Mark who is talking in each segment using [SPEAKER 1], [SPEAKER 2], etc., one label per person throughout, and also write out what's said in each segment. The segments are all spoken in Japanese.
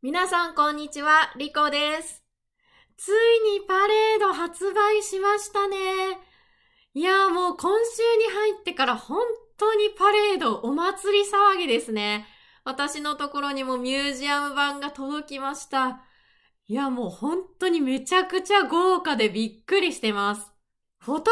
[SPEAKER 1] 皆さん、こんにちは。リコです。ついにパレード発売しましたね。いやもう今週に入ってから本当にパレードお祭り騒ぎですね。私のところにもミュージアム版が届きました。いやもう本当にめちゃくちゃ豪華でびっくりしてます。フォトブ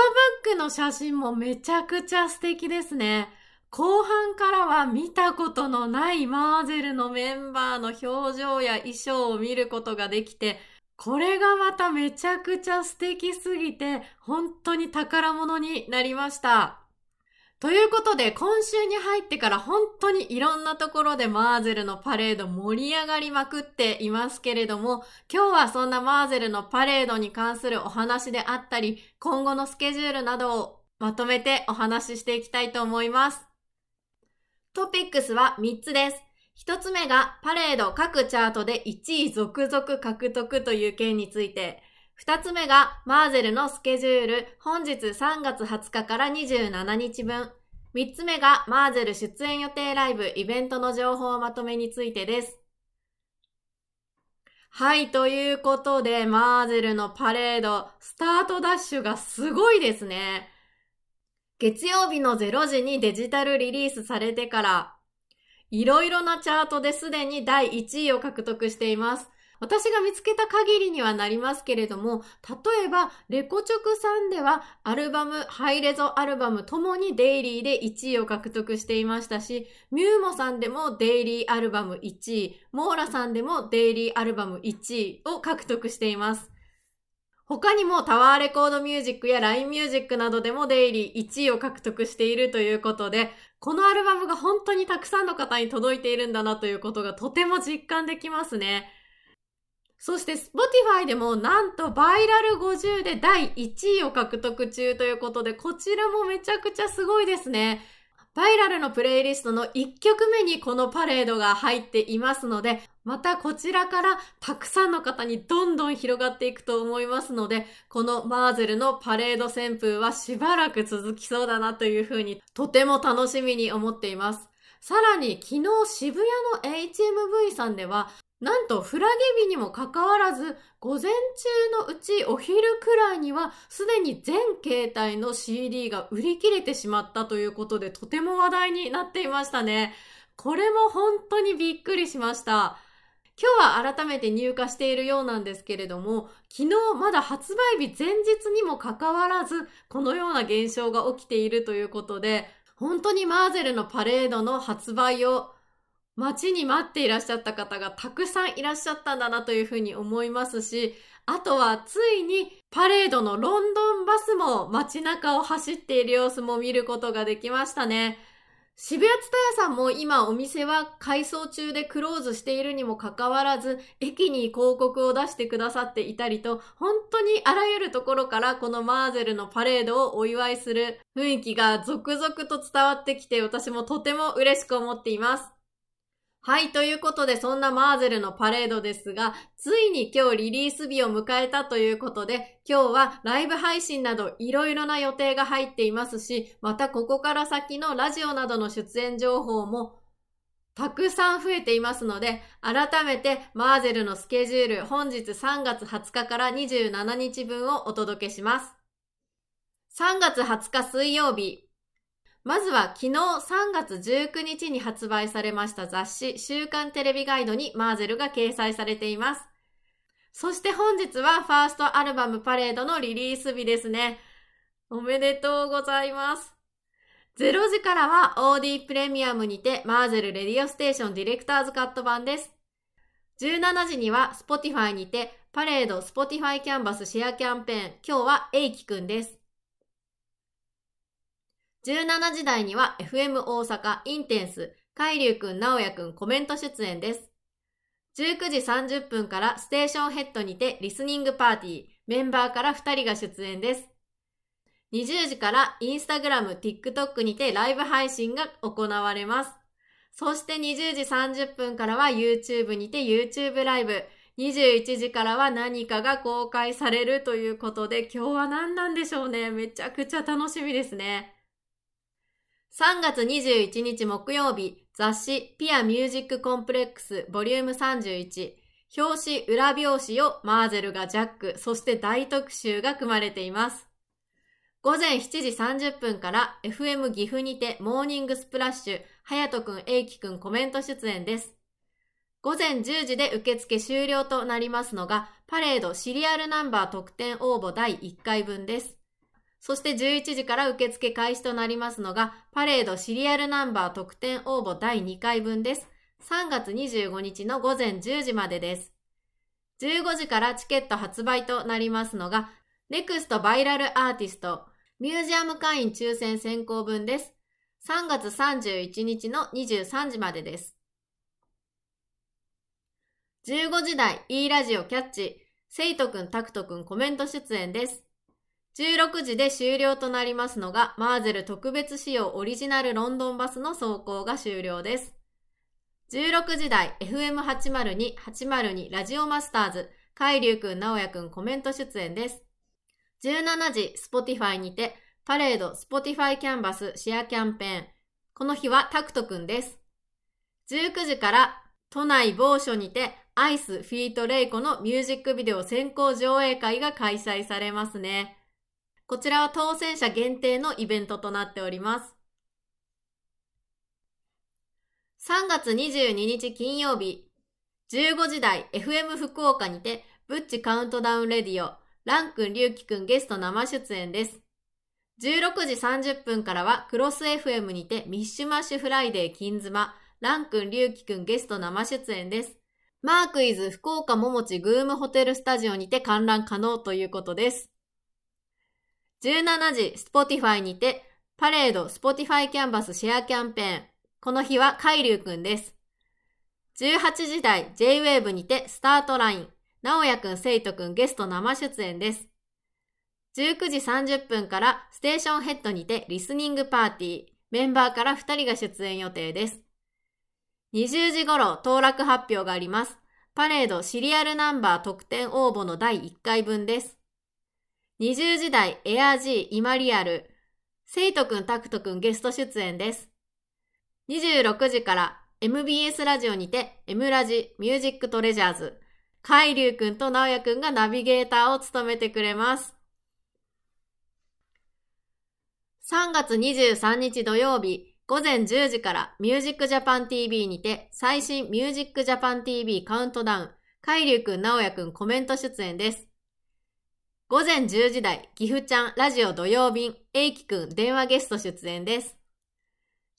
[SPEAKER 1] ックの写真もめちゃくちゃ素敵ですね。後半かは見たことのないマーゼルのメンバーの表情や衣装を見ることができて、これがまためちゃくちゃ素敵すぎて、本当に宝物になりました。ということで、今週に入ってから本当にいろんなところでマーゼルのパレード盛り上がりまくっていますけれども、今日はそんなマーゼルのパレードに関するお話であったり、今後のスケジュールなどをまとめてお話ししていきたいと思います。トピックスは3つです。1つ目がパレード各チャートで1位続々獲得という件について。2つ目がマーゼルのスケジュール本日3月20日から27日分。3つ目がマーゼル出演予定ライブイベントの情報まとめについてです。はい、ということで、マーゼルのパレード、スタートダッシュがすごいですね。月曜日の0時にデジタルリリースされてから、いろいろなチャートですでに第1位を獲得しています。私が見つけた限りにはなりますけれども、例えば、レコチョクさんでは、アルバム、ハイレゾアルバムともにデイリーで1位を獲得していましたし、ミューモさんでもデイリーアルバム1位、モーラさんでもデイリーアルバム1位を獲得しています。他にもタワーレコードミュージックや LINE ミュージックなどでもデイリー1位を獲得しているということで、このアルバムが本当にたくさんの方に届いているんだなということがとても実感できますね。そして Spotify でもなんとバイラル50で第1位を獲得中ということで、こちらもめちゃくちゃすごいですね。バイラルのプレイリストの1曲目にこのパレードが入っていますので、またこちらからたくさんの方にどんどん広がっていくと思いますので、このマーゼルのパレード旋風はしばらく続きそうだなというふうにとても楽しみに思っています。さらに昨日渋谷の HMV さんではなんと、フラゲ日にもかかわらず、午前中のうちお昼くらいには、すでに全携帯の CD が売り切れてしまったということで、とても話題になっていましたね。これも本当にびっくりしました。今日は改めて入荷しているようなんですけれども、昨日まだ発売日前日にもかかわらず、このような現象が起きているということで、本当にマーゼルのパレードの発売を待ちに待っていらっしゃった方がたくさんいらっしゃったんだなというふうに思いますし、あとはついにパレードのロンドンバスも街中を走っている様子も見ることができましたね。渋谷津田屋さんも今お店は改装中でクローズしているにもかかわらず、駅に広告を出してくださっていたりと、本当にあらゆるところからこのマーゼルのパレードをお祝いする雰囲気が続々と伝わってきて、私もとても嬉しく思っています。はい、ということで、そんなマーゼルのパレードですが、ついに今日リリース日を迎えたということで、今日はライブ配信などいろいろな予定が入っていますし、またここから先のラジオなどの出演情報もたくさん増えていますので、改めてマーゼルのスケジュール、本日3月20日から27日分をお届けします。3月20日水曜日、まずは昨日3月19日に発売されました雑誌週刊テレビガイドにマーゼルが掲載されています。そして本日はファーストアルバムパレードのリリース日ですね。おめでとうございます。0時からは OD プレミアムにてマーゼルレディオステーションディレクターズカット版です。17時には Spotify にてパレード Spotify キャンバスシェアキャンペーン今日はエイキくんです。17時台には FM 大阪インテンス、海流くん、直也くんコメント出演です。19時30分からステーションヘッドにてリスニングパーティー、メンバーから2人が出演です。20時からインスタグラム、TikTok にてライブ配信が行われます。そして20時30分からは YouTube にて YouTube ライブ。21時からは何かが公開されるということで、今日は何なんでしょうね。めちゃくちゃ楽しみですね。3月21日木曜日、雑誌ピアミュージックコンプレックスボリューム31、表紙裏表紙をマーゼルがジャック、そして大特集が組まれています。午前7時30分から FM 岐阜にてモーニングスプラッシュ、はやとくん、えいきくんコメント出演です。午前10時で受付終了となりますのが、パレードシリアルナンバー特典応募第1回分です。そして11時から受付開始となりますのが、パレードシリアルナンバー特典応募第2回分です。3月25日の午前10時までです。15時からチケット発売となりますのが、ネクストバイラルアーティスト、ミュージアム会員抽選選考分です。3月31日の23時までです。15時台 E ラジオキャッチ、生徒くん、拓人くんコメント出演です。16時で終了となりますのが、マーゼル特別仕様オリジナルロンドンバスの走行が終了です。16時台 FM802、802ラジオマスターズ、海流くん、直也くんコメント出演です。17時、スポティファイにて、パレード、スポティファイキャンバス、シェアキャンペーン。この日はタクトくんです。19時から、都内某所にて、アイス、フィート、レイコのミュージックビデオ先行上映会が開催されますね。こちらは当選者限定のイベントとなっております。3月22日金曜日、15時台 FM 福岡にて、ブッチカウントダウンレディオ、ランくん、りゅうきくんゲスト生出演です。16時30分からは、クロス FM にて、ミッシュマッシュフライデー金妻、ランくん、りゅうきくんゲスト生出演です。マークイズ福岡ももちグームホテルスタジオにて観覧可能ということです。17時、Spotify にて、パレード、Spotify キャンバスシェアキャンペーン。この日は海流くんです。18時台、JWAVE にて、スタートライン。直也くん、生徒くん、ゲスト生出演です。19時30分から、ステーションヘッドにて、リスニングパーティー。メンバーから2人が出演予定です。20時頃、当落発表があります。パレードシリアルナンバー特典応募の第1回分です。20時代エアー G 今リアル、生徒くん、タクトくんゲスト出演です。26時から MBS ラジオにて M ラジミュージックトレジャーズ、海流くんと直也くんがナビゲーターを務めてくれます。3月23日土曜日午前10時からミュージックジャパン TV にて最新ミュージックジャパン TV カウントダウン、海流くん、直也くんコメント出演です。午前10時台、ギフちゃんラジオ土曜便、えいきくん電話ゲスト出演です。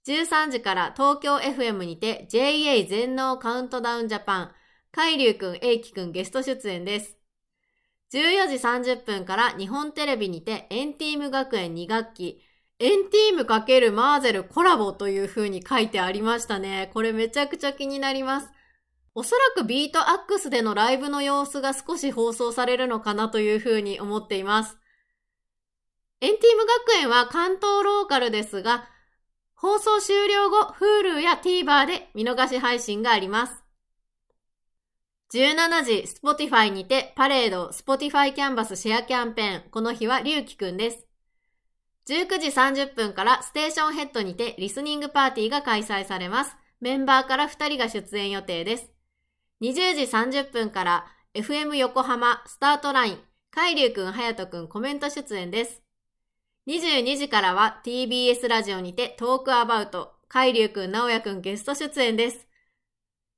[SPEAKER 1] 13時から東京 FM にて JA 全農カウントダウンジャパン、海流くん、えいきくんゲスト出演です。14時30分から日本テレビにてエンティーム学園2学期、エンティーム×マーゼルコラボという風に書いてありましたね。これめちゃくちゃ気になります。おそらくビートアックスでのライブの様子が少し放送されるのかなというふうに思っています。エンティーム学園は関東ローカルですが、放送終了後、Hulu や TVer で見逃し配信があります。17時、Spotify にて、パレード、Spotify キャンバスシェアキャンペーン。この日は、りゅうきくんです。19時30分から、ステーションヘッドにて、リスニングパーティーが開催されます。メンバーから2人が出演予定です。20時30分から FM 横浜スタートライン、海流くん、は人くんコメント出演です。22時からは TBS ラジオにてトークアバウト、海流くん、直也くんゲスト出演です。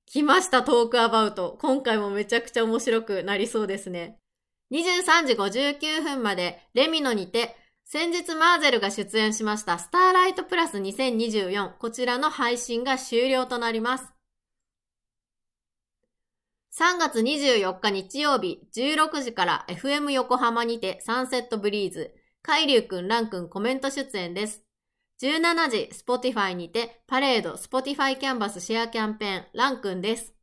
[SPEAKER 1] 来ました、トークアバウト。今回もめちゃくちゃ面白くなりそうですね。23時59分までレミノにて先日マーゼルが出演しましたスターライトプラス2024こちらの配信が終了となります。3月24日日曜日16時から FM 横浜にてサンセットブリーズ、海流くん、ランくんコメント出演です。17時、Spotify にてパレード、Spotify キャンバスシェアキャンペーン、ランくんです。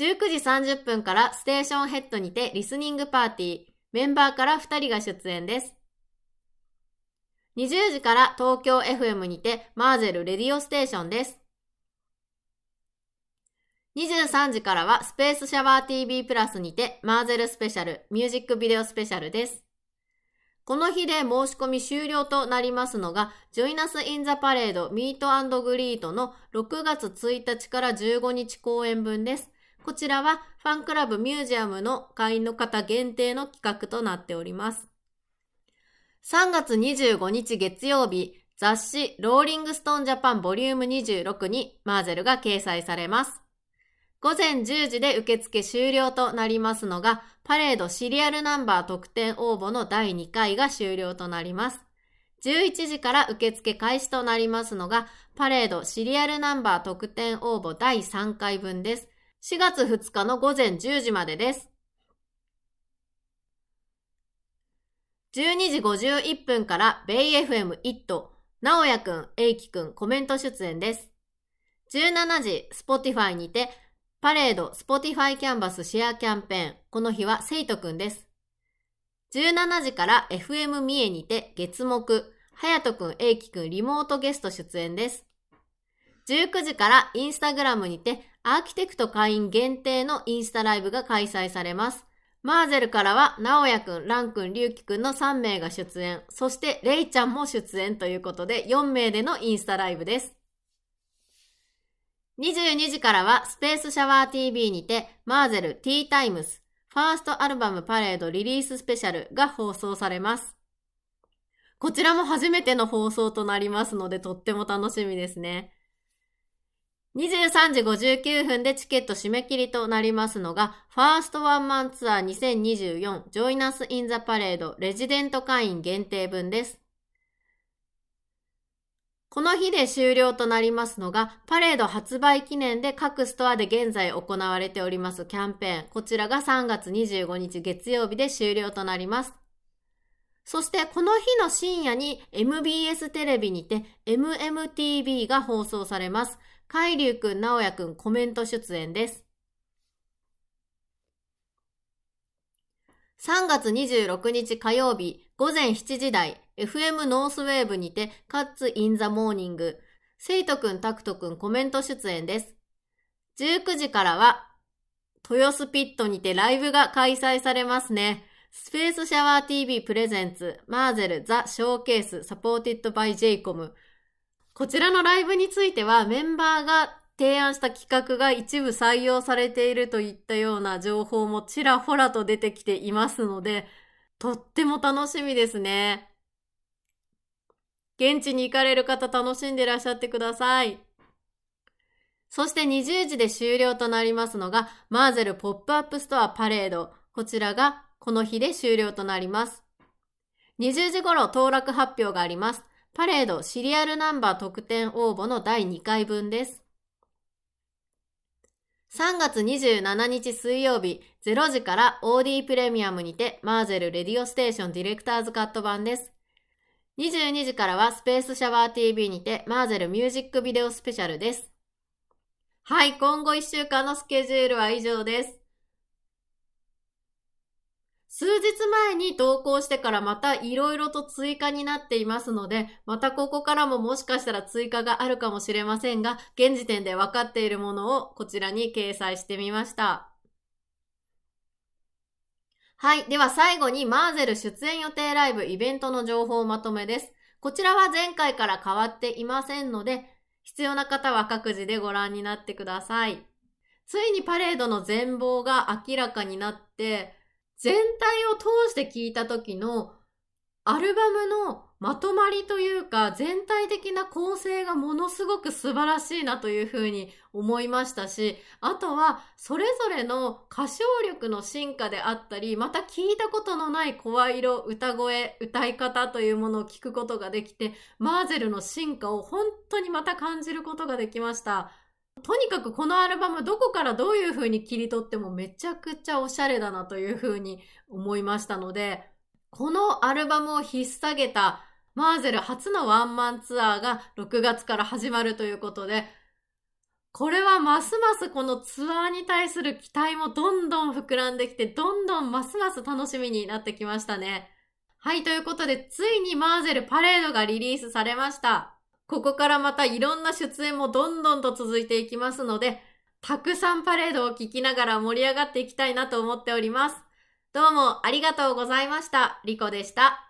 [SPEAKER 1] 19時30分からステーションヘッドにてリスニングパーティー、メンバーから2人が出演です。20時から東京 FM にてマーゼルレディオステーションです。23時からはスペースシャワー TV プラスにてマーゼルスペシャル、ミュージックビデオスペシャルです。この日で申し込み終了となりますのが、Join Us in the Parade Meet Greet の6月1日から15日公演分です。こちらはファンクラブミュージアムの会員の方限定の企画となっております。3月25日月曜日、雑誌ローリングストーンジャパンボリューム26にマーゼルが掲載されます。午前10時で受付終了となりますのが、パレードシリアルナンバー特典応募の第2回が終了となります。11時から受付開始となりますのが、パレードシリアルナンバー特典応募第3回分です。4月2日の午前10時までです。12時51分からベイ FM 1都、なおやくん、えいきくんコメント出演です。17時、スポティファイにて、パレード、スポティファイキャンバスシェアキャンペーン。この日はせいとくんです。17時から FM 三重にて月目、はやとくん、えいきくんリモートゲスト出演です。19時からインスタグラムにてアーキテクト会員限定のインスタライブが開催されます。マーゼルからは、なおやくん、ランくん、りゅうきくんの3名が出演、そして、れいちゃんも出演ということで、4名でのインスタライブです。22時からはスペースシャワー TV にてマーゼルティータイムスファーストアルバムパレードリリーススペシャルが放送されます。こちらも初めての放送となりますのでとっても楽しみですね。23時59分でチケット締め切りとなりますのが、ファーストワンマンツアー2024ジョイナス・イン・ザ・パレードレジデント会員限定分です。この日で終了となりますのが、パレード発売記念で各ストアで現在行われておりますキャンペーン。こちらが3月25日月曜日で終了となります。そしてこの日の深夜に MBS テレビにて MMTV が放送されます。海竜くん、直也くんコメント出演です。3月26日火曜日午前7時台、FM ノースウェーブにて、カッツインザモーニング、生徒くん、タクトくんコメント出演です。19時からは、豊洲ピットにてライブが開催されますね。スペースシャワー TV プレゼンツ、マーゼル、ザ・ショーケース、サポーティッドバイ・ジェイコム。こちらのライブについては、メンバーが提案した企画が一部採用されているといったような情報もちらほらと出てきていますので、とっても楽しみですね。現地に行かれる方楽しんでいらっしゃってください。そして20時で終了となりますのが、マーゼルポップアップストアパレード。こちらがこの日で終了となります。20時頃、登落発表があります。パレードシリアルナンバー特典応募の第2回分です。3月27日水曜日0時から OD プレミアムにてマーゼルレディオステーションディレクターズカット版です。22時からはスペースシャワー TV にてマーゼルミュージックビデオスペシャルです。はい、今後1週間のスケジュールは以上です。数日前に投稿してからまた色々と追加になっていますので、またここからももしかしたら追加があるかもしれませんが、現時点で分かっているものをこちらに掲載してみました。はい。では最後にマーゼル出演予定ライブイベントの情報まとめです。こちらは前回から変わっていませんので、必要な方は各自でご覧になってください。ついにパレードの全貌が明らかになって、全体を通して聞いた時のアルバムのまとまりというか、全体的な構成がものすごく素晴らしいなというふうに思いましたし、あとは、それぞれの歌唱力の進化であったり、また聞いたことのない声色、歌声、歌い方というものを聞くことができて、マーゼルの進化を本当にまた感じることができました。とにかくこのアルバムどこからどういう風に切り取ってもめちゃくちゃおしゃれだなという風に思いましたので、このアルバムを引っ提げたマーゼル初のワンマンツアーが6月から始まるということで、これはますますこのツアーに対する期待もどんどん膨らんできて、どんどんますます楽しみになってきましたね。はい、ということで、ついにマーゼルパレードがリリースされました。ここからまたいろんな出演もどんどんと続いていきますので、たくさんパレードを聞きながら盛り上がっていきたいなと思っております。どうもありがとうございました。リコでした。